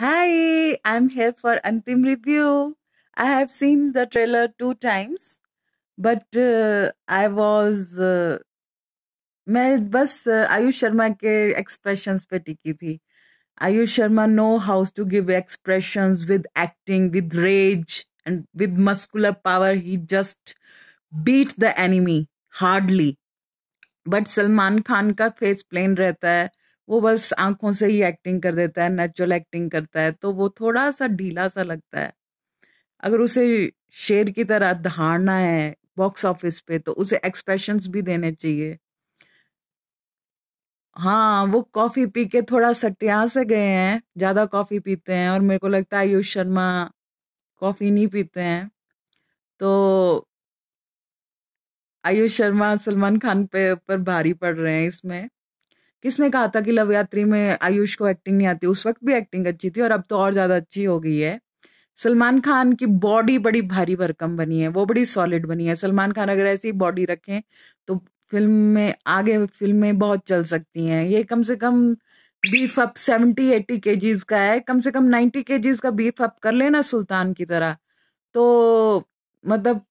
Hi, I'm here for Antim review. I have seen the trailer two times, but uh, I was uh, मैं बस आयुष शर्मा के expressions पे टिकी थी Ayush Sharma knows how to give expressions with acting with rage and with muscular power he just beat the enemy hardly but Salman Khan का face plane रहता है वो बस आंखों से ही एक्टिंग कर देता है नेचुरल एक्टिंग करता है तो वो थोड़ा सा ढीला सा लगता है अगर उसे शेर की तरह दहाड़ना है बॉक्स ऑफिस पे तो उसे एक्सप्रेशंस भी देने चाहिए हाँ वो कॉफी पी के थोड़ा सटिया से गए हैं ज्यादा कॉफी पीते हैं और मेरे को लगता है आयुष शर्मा कॉफी नहीं पीते हैं तो आयुष शर्मा सलमान खान पे ऊपर भारी पड़ रहे हैं इसमें किसने कहा था कि लव यात्री में आयुष को एक्टिंग नहीं आती उस वक्त भी एक्टिंग अच्छी थी और अब तो और ज्यादा अच्छी हो गई है सलमान खान की बॉडी बड़ी भारी भरकम बनी है वो बड़ी सॉलिड बनी है सलमान खान अगर ऐसी बॉडी रखें तो फिल्म में आगे फिल्में बहुत चल सकती हैं ये कम से कम beef up seventy eighty K का है कम से कम नाइन्टी के का बीफ अप कर लेना सुल्तान की तरह तो मतलब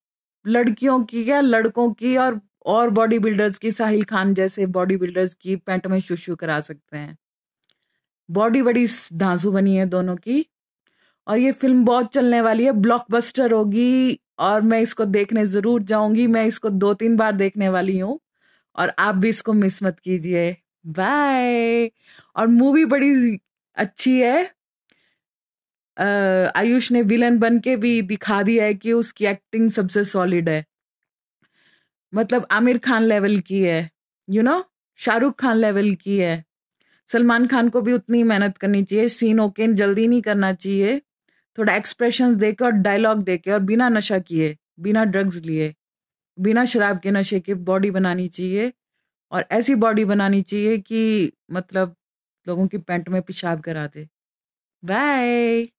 लड़कियों की या लड़कों की और और बॉडी बिल्डर्स की साहिल खान जैसे बॉडी बिल्डर्स की पैंट में शुशु करा सकते हैं बॉडी बड़ी धांसू बनी है दोनों की और ये फिल्म बहुत चलने वाली है ब्लॉकबस्टर होगी और मैं इसको देखने जरूर जाऊंगी मैं इसको दो तीन बार देखने वाली हूँ और आप भी इसको मिस मत कीजिए बाय और मूवी बड़ी अच्छी है आयुष ने विलन बन के भी दिखा दिया है कि उसकी एक्टिंग सबसे सॉलिड है मतलब आमिर खान लेवल की है you know Shahrukh Khan level की है सलमान खान को भी उतनी मेहनत करनी चाहिए सीन ओके जल्दी नहीं करना चाहिए थोड़ा एक्सप्रेशन देके और डायलॉग देके और बिना नशा किए बिना ड्रग्स लिए बिना शराब के नशे के बॉडी बनानी चाहिए और ऐसी बॉडी बनानी चाहिए कि मतलब लोगों की पैंट में पेशाब करा दे बाय